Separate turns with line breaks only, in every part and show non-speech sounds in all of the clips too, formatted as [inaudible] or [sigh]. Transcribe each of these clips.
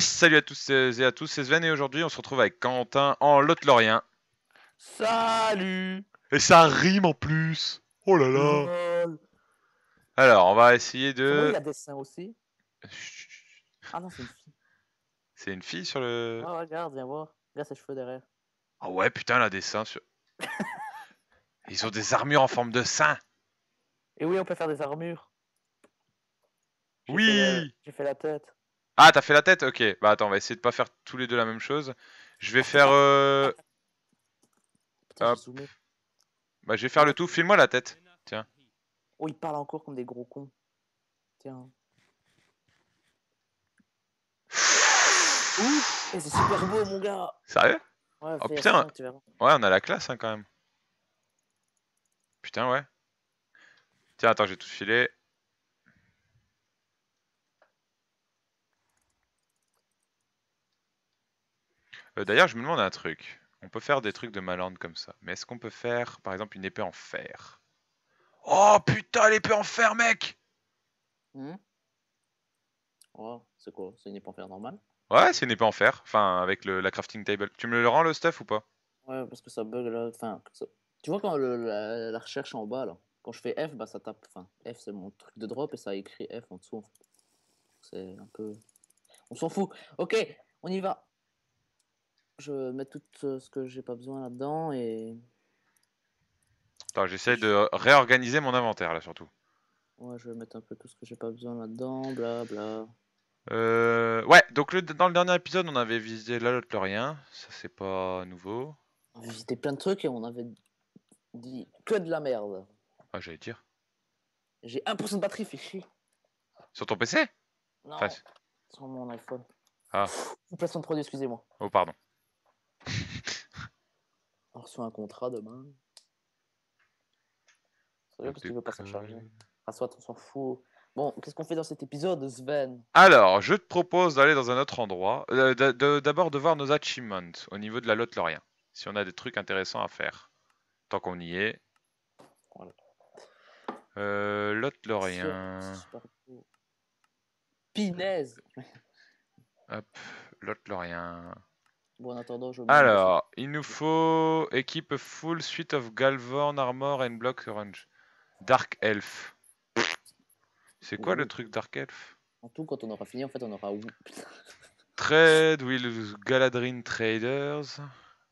salut à tous et à tous, c'est Sven et aujourd'hui on se retrouve avec Quentin en lot Salut Et ça rime en plus Oh là
là
Alors on va essayer de... Il y a
des aussi [laughs] Ah non c'est une fille.
C'est une fille sur le...
Ah oh, regarde, viens voir. Regarde ses cheveux derrière.
Ah ouais putain la dessin sur... [laughs] Ils ont des armures en forme de seins
Et oui on peut faire des armures. Oui J'ai fait la tête.
Ah, t'as fait la tête Ok, bah attends, on va essayer de pas faire tous les deux la même chose. Je vais faire... Euh... bah je vais faire le tout, file-moi la tête. Tiens.
Oh, il parle encore comme des gros cons. Tiens. Eh, c'est super beau, mon gars Sérieux ouais, Oh Ouais,
on a la classe, hein, quand même. Putain, ouais. Tiens, attends, j'ai tout filé. Euh, d'ailleurs, je me demande un truc. On peut faire des trucs de malandre comme ça. Mais est-ce qu'on peut faire, par exemple, une épée en fer
Oh putain, l'épée en fer, mec hmm. C'est quoi C'est une épée en fer normale
Ouais, c'est une épée en fer. Enfin, avec le, la crafting table. Tu me le rends, le stuff, ou pas
Ouais, parce que ça bug là. tu vois quand la, recherche en bas, là, quand je fais F, bah ça tape. Enfin, F, c'est mon truc de drop et ça écrit F en dessous. C'est un peu. On s'en fout. Ok, on y va je mets tout euh, ce que j'ai pas besoin là-dedans et.
Attends, j'essaie de réorganiser mon inventaire là surtout.
Ouais, je vais mettre un peu tout ce que j'ai pas besoin là-dedans, bla bla.
Euh, ouais, donc dans le dernier épisode, on avait visité la rien ça c'est pas nouveau.
On avait visité plein de trucs et on avait dit que de la merde. Ah, j'allais dire. J'ai 1% de batterie, fais chier.
Sur ton PC Non,
sur mon iPhone. Ah. Placement de produit, excusez-moi. Oh, pardon sur un contrat demain. C'est parce qu'il veut pas s'en charger. Ah, soit on s'en fout. Bon, qu'est-ce qu'on fait dans cet épisode, Sven
Alors, je te propose d'aller dans un autre endroit. Euh, d'abord de voir nos achievements au niveau de la Lot Lorien. Si on a des trucs intéressants à faire. Tant qu'on y est. Voilà. Euh,
Pinaise
Hop, Lotte
alors,
il nous faut équipe full suite of Galvorn, Armor and Block Orange. Dark Elf. C'est quoi le truc Dark Elf
En tout, quand on aura fini, en fait, on aura.
Trade with Galadrin Traders.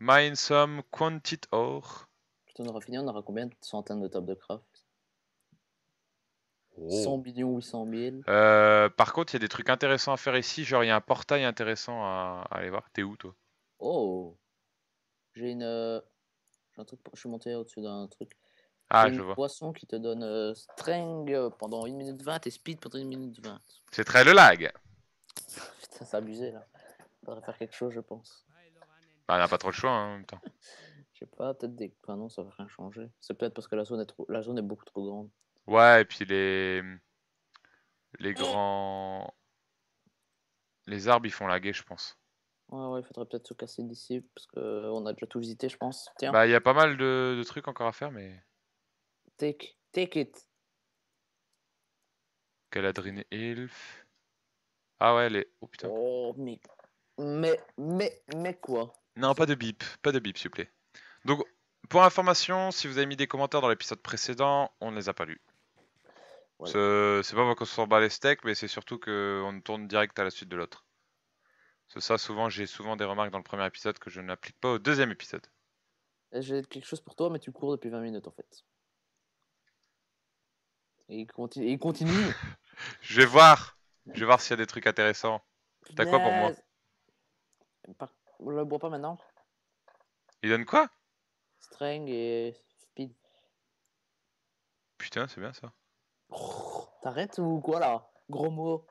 Mine some quantity ore.
Quand on aura fini, on aura combien de centaines de top de craft 100 millions 800 000.
Euh, par contre, il y a des trucs intéressants à faire ici. Genre, il y a un portail intéressant à, à aller voir. T'es où, toi
Oh J'ai une. Euh, un truc. Je suis monté au-dessus d'un truc. Ah, je vois. poisson qui te donne euh, string euh, pendant 1 minute 20 et speed pendant 1 minute 20.
C'est très le lag. [laughs]
Putain, c'est abusé là. Faudrait faire quelque chose, je pense.
Bah, on n'a pas trop le choix hein, en même temps. [laughs]
Je sais pas, peut-être des. Enfin, non, ça va rien changer. C'est peut-être parce que la zone, est trop... la zone est beaucoup trop grande.
Ouais, et puis les. Les grands. Les arbres, ils font laguer, je pense.
Ouais, il faudrait peut-être se casser d'ici parce qu'on euh, a déjà tout visité, je pense. Tiens. Bah, il
y a pas mal de, trucs encore à faire, mais.
Take, take it.
Galadrin Elf. Ah ouais, est... Oh putain.
Oh, mais. Mais, mais, quoi
Non, pas de bip, pas de bip, s'il vous plaît. Donc, pour information, si vous avez mis des commentaires dans l'épisode précédent, on ne les a pas lus. C'est pas qu'on s'en bat les steaks, mais c'est surtout qu'on tourne direct à la suite de l'autre. C'est ça, souvent, j'ai souvent des remarques dans le premier épisode que je n'applique pas au deuxième épisode.
J'ai quelque chose pour toi, mais tu cours depuis 20 minutes en fait. il, continue. [laughs]
je vais voir. Je vais voir s'il y a des trucs intéressants. T'as quoi pour moi
Je le bois pas maintenant. Il donne quoi String et speed.
Putain, c'est bien ça.
Oh, t'arrêtes ou quoi là Gros mot.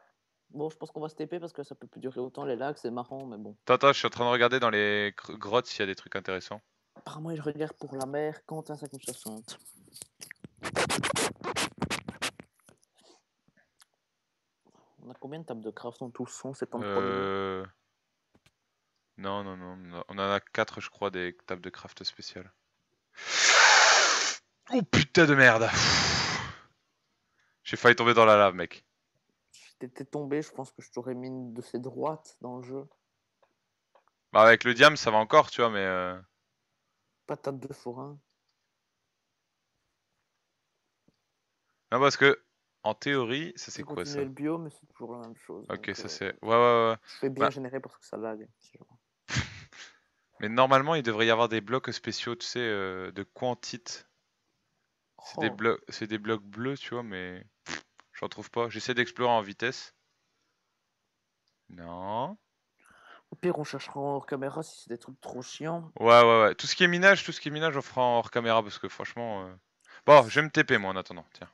Bon, je pense qu'on va se parce que ça peut plus durer autant les lacs, c'est marrant, mais bon.
Attends, je suis en train de regarder dans les grottes s'il y a des trucs intéressants.
Apparemment, je regarde pour la mer, quand à 60 On a combien de tables de craft en tout 173 euh...
Non, non, non. On en a 4, je crois, des tables de craft spéciales. Oh putain de merde J'ai failli tomber dans la lave, mec
t'étais tombé, je pense que je t'aurais mis une de ces droites dans le jeu.
Bah avec le diam, ça va encore, tu vois, mais. Euh.
Patate de forain.
Non, parce que, en théorie, ça c'est quoi ça le
bio, mais c'est toujours la même chose. Ok, ça euh, c'est.
Ouais, ouais, ouais. Je fais bien bah.
générer parce que ça lag. [laughs]
mais normalement, il devrait y avoir des blocs spéciaux, tu sais, euh, de quantite. C'est des oh. blocs c'est des blocs bleus, tu vois, mais trouve pas. J'essaie d'explorer en vitesse. Non.
Au pire, on cherchera en hors caméra si c'est des trucs trop chiants.
Ouais, ouais, ouais. Tout ce qui est minage, tout ce qui est minage, on fera en hors caméra parce que franchement. Euh, bon, je me TP moi en attendant. Tiens.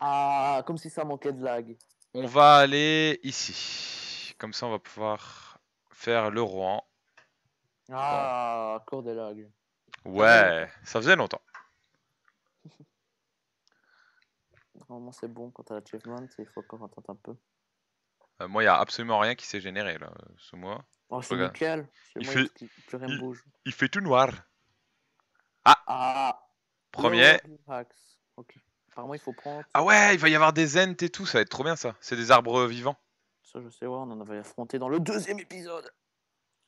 Ah, comme si ça manquait de lag.
On va aller ici. Comme ça, on va pouvoir faire le Rouen.
Ah, encore des lags.
Ouais, ça faisait longtemps.
Normalement, c'est bon quand t'as l'achievement, il faut qu'on attende un peu.
Euh, moi, il n'y a absolument rien qui s'est généré là, ce mois.
Oh, c'est nickel. Il, fait...
Il, fait tout noir.
Ah, ah Premier. Okay. il faut prendre.
Ah ouais, il va y avoir des ents et tout, ça va être trop bien ça. C'est des arbres vivants.
Ça, je sais, on en avait affronté dans le deuxième épisode.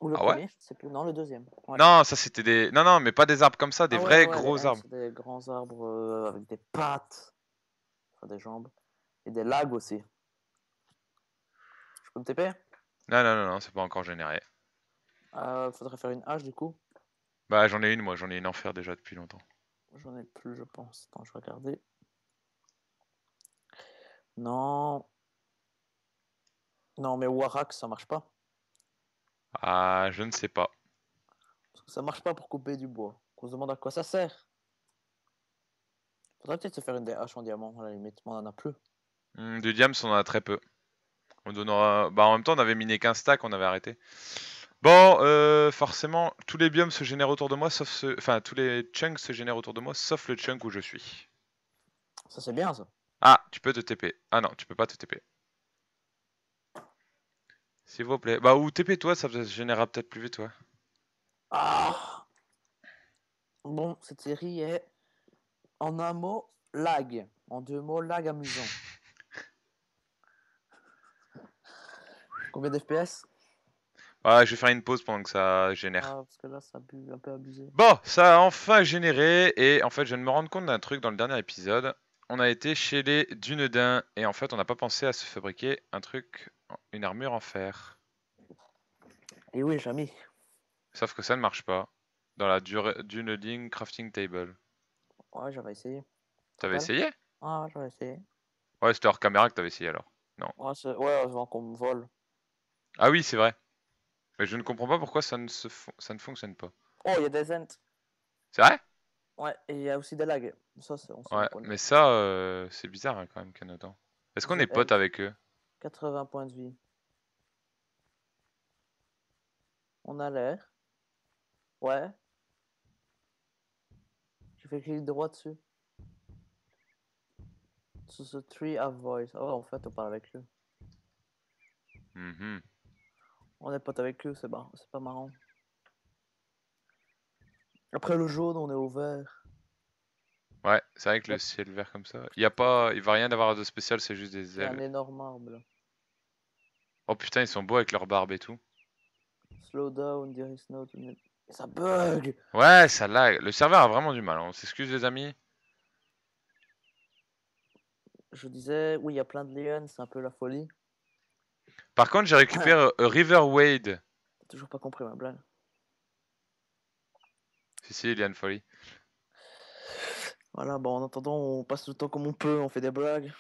Ou le ah premier, ouais Non, le deuxième.
Non, ça c'était des. Non, non, mais pas des arbres comme ça, des ah vrais gros arbres.
Des grands arbres euh, avec des pattes des jambes. Et des lags aussi. Je peux me TP
Non, non, non, non c'est pas encore généré.
Euh, faudrait faire une hache du coup.
Bah, j'en ai une, moi, j'en ai une enfer déjà depuis
longtemps. J'en ai plus, je pense. quand je regardais. Non. Non, mais Warak, ça marche pas.
Ah, je ne sais pas.
ça marche pas pour couper du bois. On se demande à quoi ça sert. Faudrait peut-être se faire une DH en diamant, à la limite, on en a plus.
Hmm, du diams, on en a très peu. On donnera... bah, en même temps, on avait miné qu'un stack, on avait arrêté. Bon, euh, forcément, tous les biomes se génèrent autour de moi, sauf ce... Enfin, tous les chunks se génèrent autour de moi, sauf le chunk où je suis. Ça, c'est bien, ça. Ah, tu peux te TP. Ah non, tu peux pas te TP. S'il vous plaît. Bah, ou TP toi, ça se générera peut-être plus vite, toi. Ah
Bon, cette série est en un mot, lag. En deux mots, lag amusant. [laughs] Combien d'FPS
Ouais, ah, je vais faire une pause pendant que ça génère.
Ah, ça
Bon, ça a enfin généré. Et en fait, je viens de me rendre compte d'un truc dans le dernier épisode. On a été chez les Dunedins. Et en fait, on n'a pas pensé à se fabriquer un truc, une armure en fer. Et oui, jamais. Sauf que ça ne marche pas. Dans la Dunedin Crafting Table.
Ouais, j'avais essayé. T'avais essayé Ouais, j'avais essayé.
Ouais, c'était hors caméra que t'avais essayé alors. Non.
Ouais, ouais avant qu'on me vole.
Ah oui, c'est vrai. Mais je ne comprends pas pourquoi ça ne, se ça ne fonctionne pas.
Oh, il y a des ents. C'est vrai Ouais, et il y a aussi des lags. Ça, on ouais,
mais ça, euh, c'est bizarre hein, quand même, Canotan. Est-ce qu'on est, potes avec eux
80 points de vie. On a l'air. Ouais, fait clic droit dessus. Sur ce Tree of Voice. Ah ouais, en fait, on parle avec eux mm-hmm. On est pas avec eux c'est pas, pas marrant. Après le jaune, on est au vert.
Ouais, c'est vrai que le ciel vert comme ça. Il y a pas, il va rien d'avoir de spécial, c'est juste des ailes. Un
énorme arbre.
Oh putain, ils sont beaux avec leur barbe et tout.
Slow down, there is no ça bug
Ouais, ça lag. Le serveur a vraiment du mal. Hein. On s'excuse, les amis.
Je disais, oui, il y a plein de lions, c'est un peu la folie.
Par contre, j'ai récupéré ah. euh, River Wade.
Toujours pas compris ma blague.
Si, si, il y a une folie.
Voilà, bon, en attendant, on passe le temps comme on peut, on fait des blagues.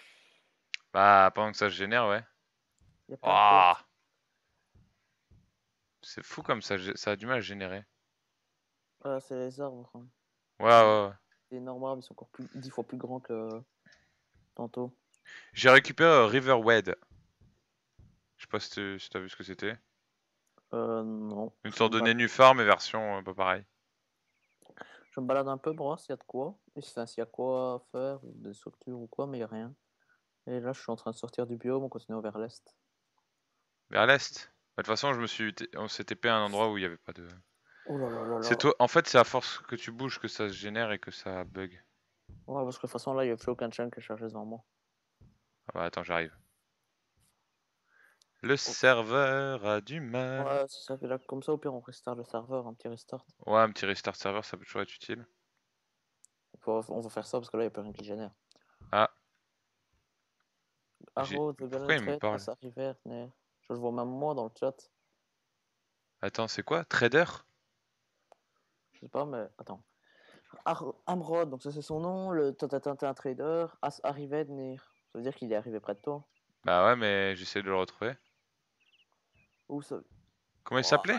Bah, pendant que ça se génère, ouais. Oh C'est fou comme ça, ça a du mal à générer
c'est les arbres. Wow. Ouais, ouais, Les ils sont encore plus, 10 fois plus grands que euh, tantôt.
J'ai récupéré euh, Riverwed. Je sais pas si t'as vu ce que c'était.
Euh, non.
Une sorte de bah. nénuphar, mais version un euh, peu pareil.
Je me balade un peu pour voir s'il y a de quoi. Enfin, s'il y a quoi faire, des structures ou quoi, mais rien. Et là, je suis en train de sortir du biome, on continue vers l'est.
Vers l'est bah, De toute façon, je me suis... on s'est TP à un endroit où il n'y avait pas de. Oh c'est toi. En fait, c'est à force que tu bouges que ça se génère et que ça bug.
Ouais, parce que de toute façon, là, il n'y a plus aucun chunk qui chargé devant moi.
Ah bah attends, j'arrive. Le serveur a du mal.
Ouais, c'est ça. Là, comme ça, au pire, on restart le serveur, un petit restart.
Ouais, un petit restart serveur, ça peut toujours être utile.
On, va faire ça parce que là, il n'y a plus rien qui génère. Ah.
Arrow, de Pourquoi il me parle
eh, Je le vois même moi dans le chat.
Attends, c'est quoi Trader
sais pas, mais attends. Amrod, donc ça c'est son nom, le un Trader, As venir. Ça veut dire qu'il est arrivé près de toi.
Bah ouais, mais j'essaie de le retrouver. Où ça Comment il oh, s'appelait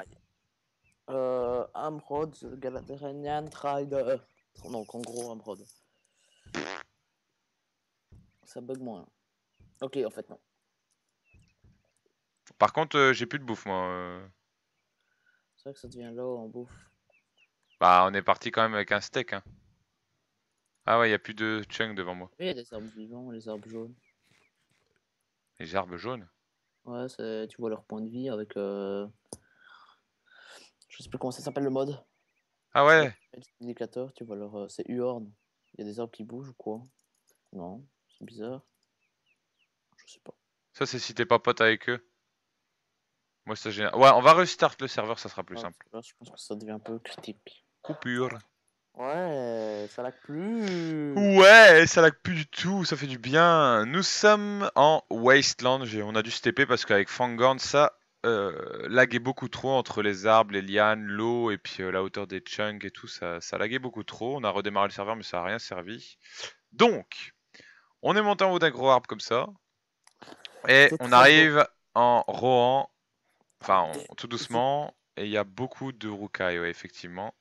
euh, Amrod, Galadrian Trader. Donc en gros, Amrod. Ça bug moins. Hein. Ok, en fait, non.
Par contre, euh, j'ai plus de bouffe, moi. Euh.
C'est vrai que ça devient low en bouffe.
Bah, on est parti quand même avec un steak. Hein. Ah ouais, il a plus de chunk devant moi.
Oui, des arbres vivants, les arbres jaunes.
Les arbres jaunes
Ouais, tu vois leur point de vie avec. Euh... Je sais plus comment ça s'appelle le mode. Ah ouais tu vois leur. Euh, c'est Uorn. Il y a des arbres qui bougent ou quoi Non, c'est bizarre.
Je sais pas. Ça, c'est si t'es pas pote avec eux. Moi, ça gêne. Ouais, on va restart
le serveur, ça sera plus ah, simple. je pense que ça devient un peu critique coupure. Ouais, ça lag plus.
Ouais, ça lag plus du tout, ça fait du bien. Nous sommes en Wasteland, on a dû stepper parce qu'avec Fangorn, ça euh, laguait beaucoup trop entre les arbres, les lianes, l'eau et puis euh, la hauteur des chunks et tout, ça, ça laguait beaucoup trop. On a redémarré le serveur, mais ça n'a rien servi. Donc, on est monté en haut d'un gros arbre comme ça. Et on arrive en Rohan, enfin tout doucement, et il y a beaucoup de Rukai, effectivement.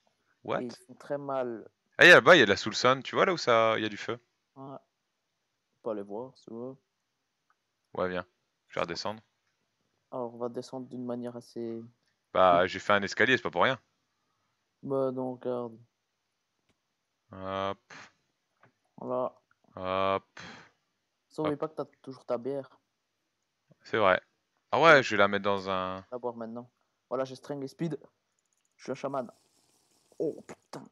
What
Ils très mal.
Ah, là-bas, il y a de la Soul Tu vois là où ça, il y a du feu
Ouais. pas les voir, tu vois.
Ouais, viens. Je vais redescendre.
Alors, on va descendre d'une manière assez.
Bah, j'ai fait un escalier, c'est pas pour rien.
Bah, non, regarde. Hop. Voilà. Hop. s'en pas que t'as toujours ta bière.
C'est vrai. Ah ouais, je vais la mettre dans un.
La boire maintenant. Voilà, j'ai string et Speed. Je suis un chaman. Oh putain.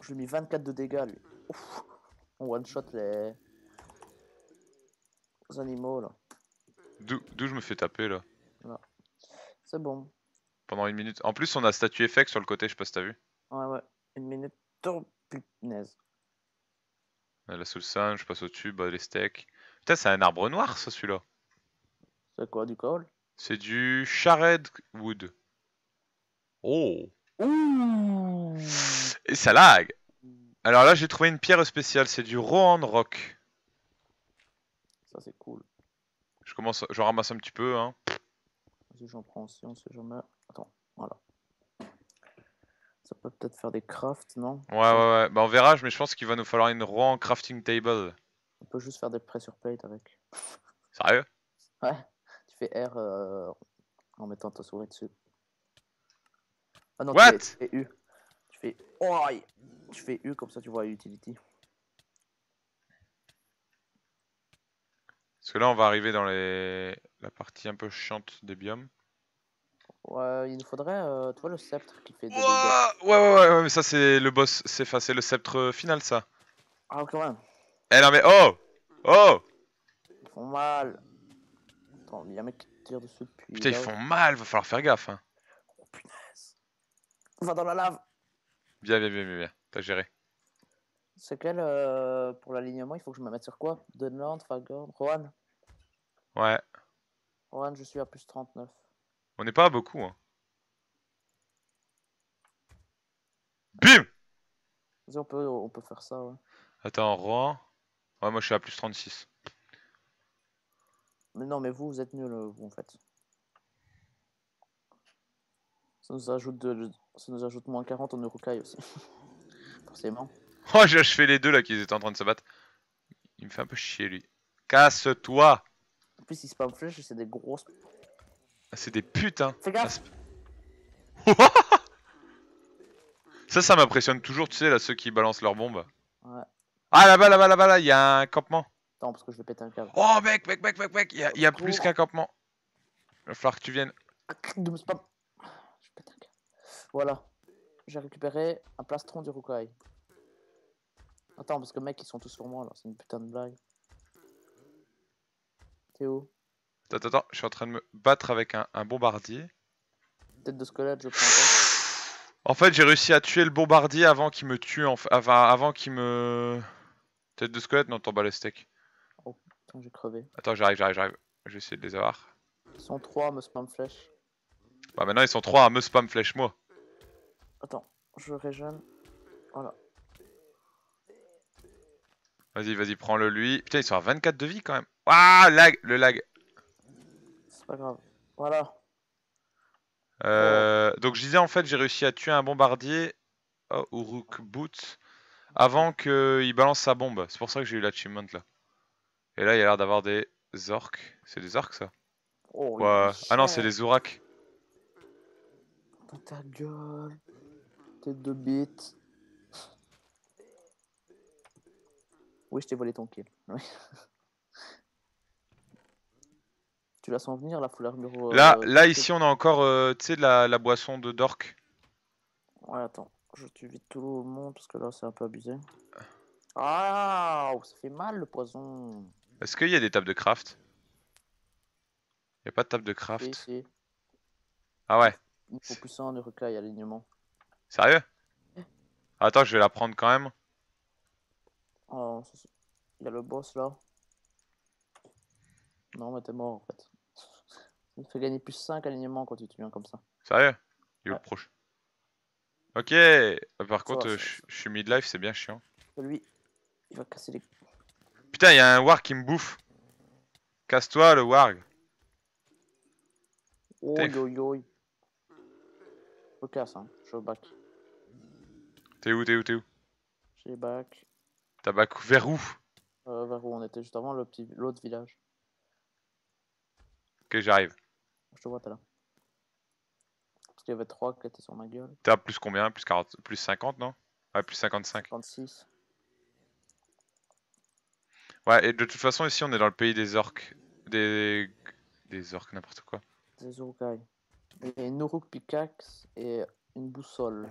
Je lui ai mis 24 de dégâts lui. On one shot les... les animaux là.
D'où je me fais taper là. C'est bon. Pendant une minute. En plus on a statue effect sur le côté, je sais pas si t'as vu.
Ouais ouais. Une minute. Oh putain
La sous je passe au-dessus, bah les steaks. Putain c'est un arbre noir ça celui-là.
C'est quoi du col
C'est du charred wood. Oh Ouh. Et ça lag. Alors là, j'ai trouvé une pierre spéciale. C'est du Rohan Rock. Ça, c'est cool. Je commence, je ramasse un petit peu. Hein.
Vas-y, j'en prends aussi. On sait jamais. Attends, voilà. Ça peut peut-être faire des crafts, non
Ouais, ouais, ouais. Bah, on verra, mais je pense qu'il va nous falloir une Rohan crafting table.
On peut juste faire des pressure plate avec. Sérieux Ouais. Tu fais R euh, en mettant ta souris dessus. Ah non, What tu, fais, U. Tu fais, oh, tu fais U comme ça tu vois utility.
Parce que là on va arriver dans les... la partie un peu chiante des biomes.
Ouais, il nous faudrait, euh, tu vois, le sceptre qui fait des ouais,
ouais, ouais, ouais, mais ça c'est le boss, c'est le sceptre final ça. Ah, ok, ouais. Eh non, mais oh Oh
Ils font mal. Attends, il y a un mec qui tire dessus depuis. Putain, ils font mal, va
falloir faire gaffe. Hein. Va dans la lave. Bien, bien, bien, bien, bien. T'as géré.
C'est quel euh, pour l'alignement Il faut que je me mette sur quoi Dunland, Fagor Rohan Ouais. Rohan, je suis à plus 39.
On n'est pas à beaucoup. Hein. Bim
on peut, on peut faire ça, ouais.
Attends, Rohan. Ouais, moi je suis à plus 36.
Mais non, mais vous, vous êtes nul, euh, vous en fait. Ça nous ajoute de, ça nous ajoute moins 40 en Urukai aussi. [laughs] Forcément.
Oh, j'ai achevé les deux là qu'ils étaient en train de se battre. Il me fait un peu chier lui. Casse-toi
En plus, il spam flèche c'est des grosses.
Ah, c'est des putains. Fais gaffe ah, [laughs] Ça, ça m'impressionne toujours, tu sais, là, ceux qui balancent leurs bombes. Ouais. Ah, là-bas, là-bas, là-bas, là, il y a un campement. Attends, parce que je vais péter
un câble. Oh, mec, mec, mec, mec, mec, il y a, plus qu'un campement. Il va falloir que tu viennes. De me spam. Voilà. J'ai récupéré un plastron du Rukai. Attends, parce que mec, ils sont tous sur moi là, c'est une putain de blague. T'es où
Attends, attends, je suis en train de me battre avec un, bombardier.
Tête de squelette, je prends.
en fait, j'ai réussi à tuer le bombardier avant qu'il me tue, en... avant, avant qu'il me. Tête de squelette, non, t'en bats les steaks.
Oh j'ai crevé.
Attends, j'arrive, j'arrive, j'arrive. Je vais de les avoir.
Ils sont trois, me spam flèche.
Bah maintenant ils sont trois à hein, me spam flèche moi.
Attends, je régène. Voilà.
Vas-y, vas-y, prends-le lui. Putain, ils sont à 24 de vie quand même. Ah, lag, le lag.
C'est pas grave. Voilà.
Euh, donc je disais en fait j'ai réussi à tuer un bombardier oh, Uruk Boot avant qu'il balance sa bombe. C'est pour ça que j'ai eu l'achievement là. Et là il a l'air d'avoir des orques. C'est des orques ça
oh, Ah non c'est des ouraks. ta gueule de bits. Oui, je t'ai volé ton kill. [laughs] tu la sens venir, la foulard bureau euh, là, là ici,
on a encore euh, tu sais, la, la boisson de Dork.
Ouais, attends. Je tue vite tout le monde parce que là, c'est un peu abusé. Ah, ça fait mal le poison.
Est-ce qu'il y a des tables de craft Il a pas de table de craft. Ah ouais.
Il faut un
Sérieux Attends, je vais la prendre quand même.
Oh, il y a le boss là. Non, mais t'es mort en fait. Il fait gagner plus 5 alignements quand tu te viens comme ça.
Sérieux Il est proche. Ok Par contre, je, suis suis life c'est bien chiant. Lui, il va casser les. Putain, il y a un warg qui me bouffe. Casse-toi le warg.
Oh, yo, yo. Je casse, hein. Je back. T'es où, t'es où, t'es où J'ai back.
T'as back vers où
euh, Vers où on était juste avant, l'autre village. Ok, j'arrive. Je te vois, t'es là. Parce qu'il y avait 3 qui étaient sur ma gueule.
T'as plus combien plus, 40... plus 50, non Ouais, plus 55. 56. Ouais, et de toute façon, ici, on est dans le pays des orques. Des... Des orques, n'importe quoi.
Des Urukai. Et une oruk pickaxe et une boussole.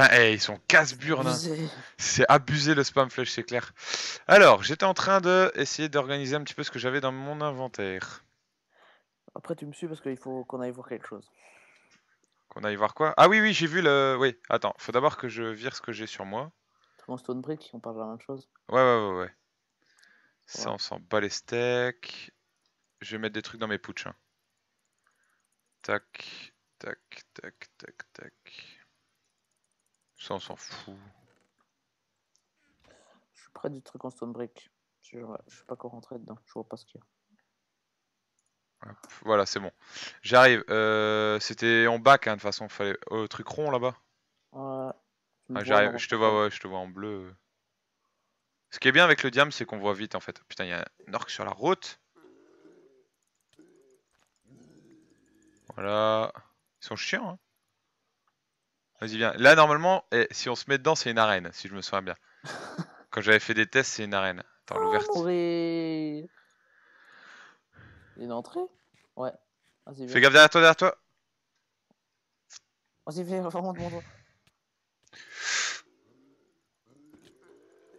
Putain, eh, ils sont casse-burnes. Hein. C'est abusé le spam flush, c'est clair. Alors, j'étais en train de essayer d'organiser un petit peu ce que j'avais dans mon inventaire.
Après, tu me suis parce qu'il faut qu'on aille voir quelque chose.
Qu'on aille voir quoi Ah oui, oui, j'ai vu le. Oui, attends, faut d'abord que je vire ce que j'ai sur moi.
mon stone brick, on parle de la même chose.
Ouais, ouais, ouais, ouais. Ça, on s'en bat les steaks. Je vais mettre des trucs dans mes pouches. Hein. Tac, tac, tac, tac, tac. Ça, on s'en fout.
Je suis près du truc en stone brick. Je, je sais pas quoi rentrer dedans. Je vois pas ce qu'il y a.
Ah, voilà, c'est bon. J'arrive. Euh, c'était en bac, hein, de toute façon. Fallait... au euh, truc rond là-bas.
Ouais. Ah, je te
vois, je te vois en bleu. Ce qui est bien avec le diam, c'est qu'on voit vite en fait. Putain, il y a un orc sur la route. Voilà. Ils sont chiants, hein. Vas-y, viens. Là, normalement, eh, si on se met dedans, c'est une arène, si je me souviens bien. [laughs] Quand j'avais fait des tests, c'est une arène. Attends, ah,
l'ouverture. Est... Une entrée Ouais. Fais gaffe derrière toi, derrière toi. Vas-y, viens vraiment de mon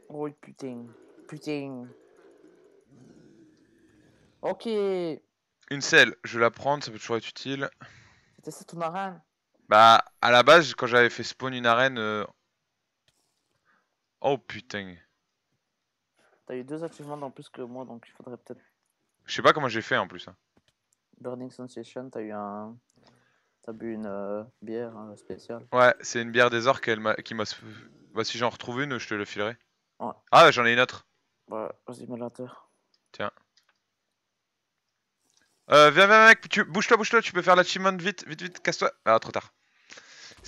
Oh putain. Putain. Ok. Une
selle, je vais la prendre, ça peut toujours être utile.
C'était ça ton arène
bah, à la base, quand j'avais fait spawn une arène. Euh, oh putain.
T'as eu deux achievements en plus que moi, donc il faudrait peut-être.
Je sais pas comment j'ai fait en plus. Hein.
Burning Sensation, t'as eu un. T'as bu une euh, bière hein, spéciale.
Ouais, c'est une bière des orques qui m'a. Bah, si j'en retrouve une, je te le filerai. Ouais. Ah, j'en ai
une autre. Bah, vas-y, mets la terre.
Euh, viens, viens, mec, tu... bouge-toi, bouge-toi, tu peux faire l'achievement vite, vite, vite, casse-toi. Ah, trop tard.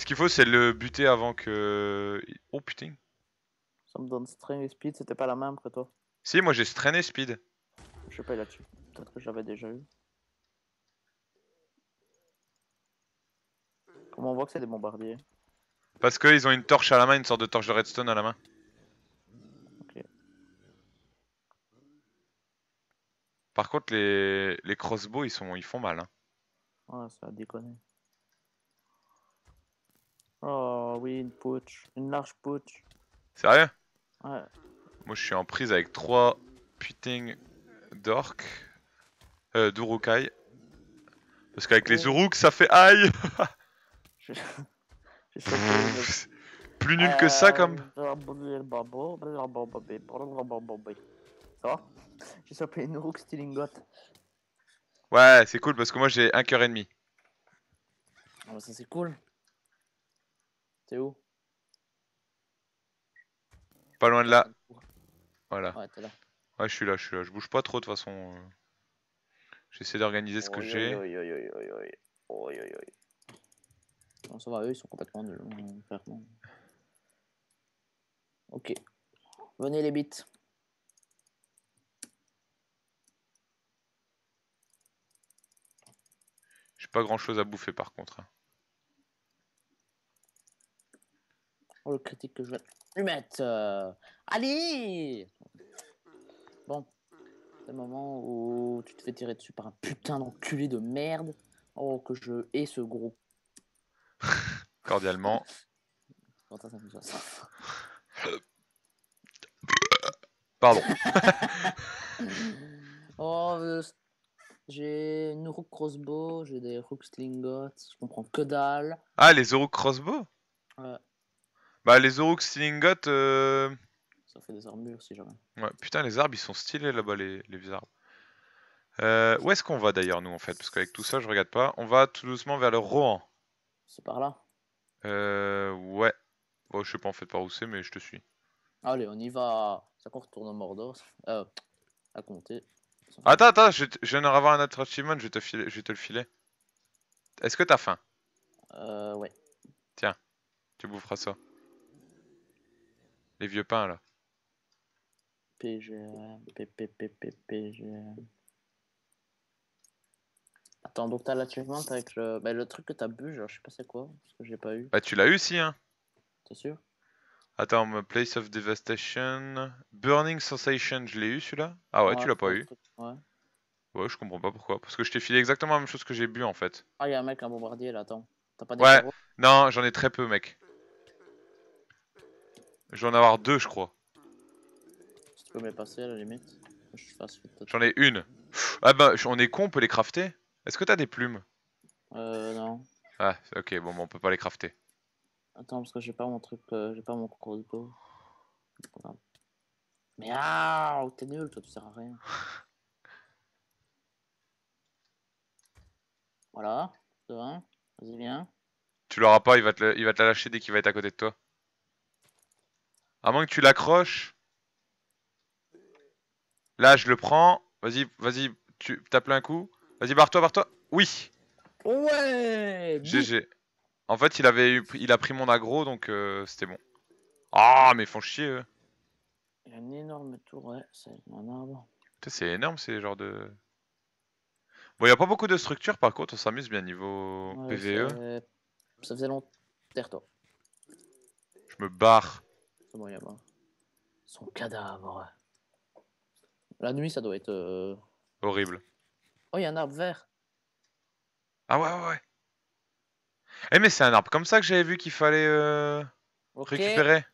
Ce qu'il faut, c'est le buter avant que. Oh putain.
Ça me donne strain et speed, c'était pas la même après toi.
Si, moi j'ai strain speed.
Je sais pas là-dessus. Peut-être que j'avais déjà eu. Comment on voit que c'est des bombardiers
Parce qu'ils ont une torche à la main, une sorte de torche de redstone à la main. Par contre, les, les crossbows, ils, sont... ils font mal. Hein.
Ouais, ça a déconner. Oh oui, une pouch. Une large pouch. Sérieux Ouais.
Moi je suis en prise avec 3 puting d'orques. Euh, d'urukai. Parce qu'avec les uruks ça fait aïe
Plus nul que ça comme. Ça va J'ai chopé une uruk stealing
Ouais, c'est cool parce que moi j'ai un cœur et demi.
Ah bah ça c'est cool. C'est où
Pas loin de là. Voilà. Ouais, là. Ouais, je suis là, je suis là. Je bouge pas trop de toute façon. Euh. J'essaie d'organiser
ce que j'ai. ça va, eux, ils sont complètement Ok. Venez les bits.
J'ai pas grand chose à bouffer par contre. Hein.
le critique que je vais lui mettre. Euh, Allez Bon, c'est le moment où tu te fais tirer dessus par un putain d'enculé de merde. Oh, que je hais ce gros.
[laughs] Cordialement.
Pardon. [laughs] oh, euh, j'ai une rook crossbow, j'ai des rook slingots, je comprends que dalle.
Ah, les rook crossbow Ouais. Bah, les Orux Stylingot, Euh... Ça fait des armures si jamais. Ouais, putain, les arbres ils sont stylés là-bas, les, les arbres. Euh, où est-ce qu'on va d'ailleurs, nous en fait Parce qu'avec tout ça, je regarde pas. On va tout doucement vers le Rohan. C'est par là Euh. Ouais. Bon, je sais pas en fait par où c'est, mais je te suis.
Allez, on y va. Ça qu'on retourne en Mordor. Euh. À compter.
Attends, attends, je, viens viens avoir un autre achievement, je te, file, je te le filer. Est-ce que t'as faim Euh, ouais. Tiens, tu boufferas ça. Les vieux pains, là.
PGM, PPPPPGM. Attends, donc t'as l'achievement avec bah, le... truc que t'as bu, genre, je sais pas c'est quoi, parce que j'ai pas eu. Bah, tu l'as eu, si, hein T'es sûr
Attends, Place of Devastation, Burning Sensation, je l'ai eu celui-là Ah ouais, tu l'as pas eu Ouais. Ouais, je comprends pas pourquoi. Parce que je t'ai filé exactement la même chose que j'ai bu en fait.
Ah, y'a un mec, un bombardier là, attends. T'as pas des Ouais,
non, j'en ai très peu, mec. Je vais en avoir deux, je crois.
Tu peux me les passer à la limite
J'en ai une. Ah bah, on est con, on peut les crafter Est-ce que t'as des plumes
Euh, non.
Ah, ok, bon, on peut pas les crafter.
Attends, parce que j'ai pas mon truc, euh, j'ai pas mon concours de Mais ah, t'es nul, toi, tu sers à rien. voilà, va, vas-y, viens.
Tu l'auras pas, il va, te il va te la lâcher dès qu'il va être à côté de toi. À moins que tu l'accroches. Là, je le prends. Vas-y, vas-y, tu tapes un coup. Vas-y, barre-toi, barre-toi. Oui Ouais GG. En fait, il avait eu, il a pris mon aggro, donc euh, c'était bon. Ah, mais ils font chier, eux. Il y a un énorme
tour, c'est un arbre.
C'est énorme, ces genre de... Bon, il a pas beaucoup de structures, par contre, on s'amuse bien niveau PVE.
Ça, faisait longtemps Terre, toi. Je me barre. Son cadavre. La nuit, ça doit être. Euh, Horrible. Oh, il y a un arbre vert.
Ah ouais, ouais, ouais. Eh, mais c'est un arbre comme ça que j'avais vu qu'il fallait euh, récupérer.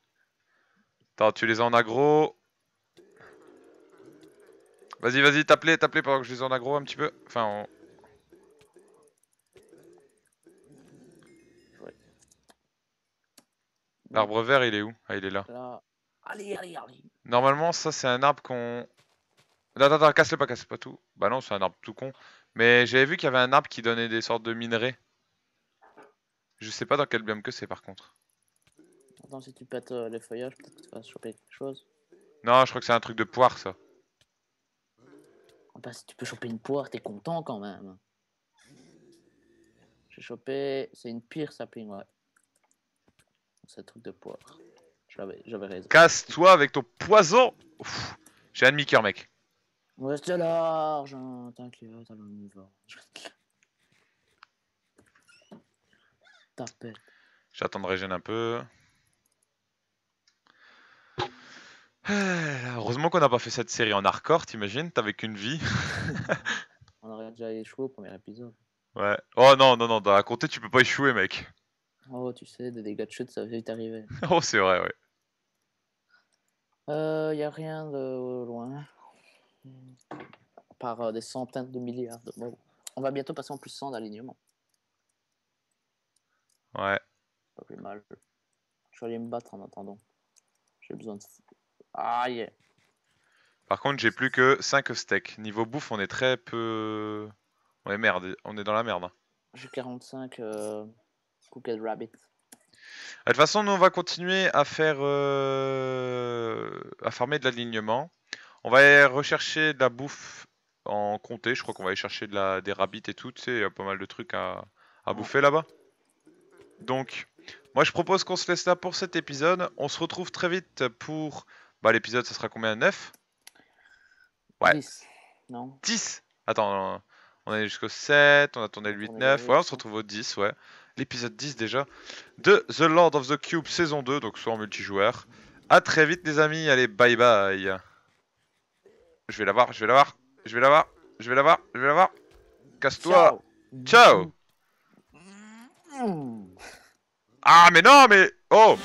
Attends, tu les as en agro Vas-y, vas-y, t'appeler les pendant que je les en agro un petit peu. Enfin, on- L'arbre vert, il est où Ah, il est là. Allez, allez, Normalement, ça, c'est un arbre qu'on... Attends, attends, casse-le pas, casse pas tout. Bah non, c'est un arbre tout con. Mais j'avais vu qu'il y avait un arbre qui donnait des sortes de minerais. Je sais pas dans quel biome que c'est, par
contre. Attends, si tu pètes euh, les feuillages, peut-être que tu vas choper quelque chose.
Non, je crois que c'est un truc de poire, ça.
Ah bah, si tu peux choper une poire, t'es content quand même. J'ai chopé... C'est une pire sapling, ouais. C'est truc de poire. J'avais raison. Casse-toi avec ton poison
J'ai un demi-cœur, mec.
Reste large, que t'inquiète, alors y T'as T'appelles.
J'attends de régénérer un peu. Euh, heureusement qu'on n'a pas fait cette série en hardcore, t'imagines T'avais qu'une vie. [laughs]
on aurait déjà échoué au premier épisode.
Ouais. Oh non, non, non, la côté, tu peux pas échouer, mec.
Oh, tu sais, des dégâts de chute, ça va vite arriver.
[laughs] oh, c'est vrai, ouais.
Il euh, n'y a rien de loin. Par euh, des centaines de milliards de mots. On va bientôt passer en plus 100 d'alignement. Ouais. Pas plus mal. Je vais aller me battre en attendant. J'ai besoin de. Ah, yeah.
Par contre, j'ai plus que 5 steaks. Niveau bouffe, on est très peu. On est merde. On est dans la merde. Hein.
J'ai 45. Rabbit. Euh,
de toute façon, nous, on va continuer à faire euh, à farmer de l'alignement. On va aller rechercher de la bouffe en comté. Je crois qu'on va aller chercher de la, des rabbits et tout. Tu il y a pas mal de trucs à, à bouffer là-bas. Donc, moi, je propose qu'on se laisse là pour cet épisode. On se retrouve très vite pour... Bah, l'épisode, ça sera combien 9 Ouais. 10. Non. 10 Attends, on est jusqu'au 7, on a tourné le 8-9. Ouais, on se retrouve au 10, ouais l'épisode 10 déjà de The Lord of the Cube saison 2, donc soit en multijoueur. A très vite les amis, allez bye bye. Je vais la voir, je vais la voir, je vais la voir, je vais la voir, je vais la voir. Casse-toi. Ciao. Ah mais non mais... Oh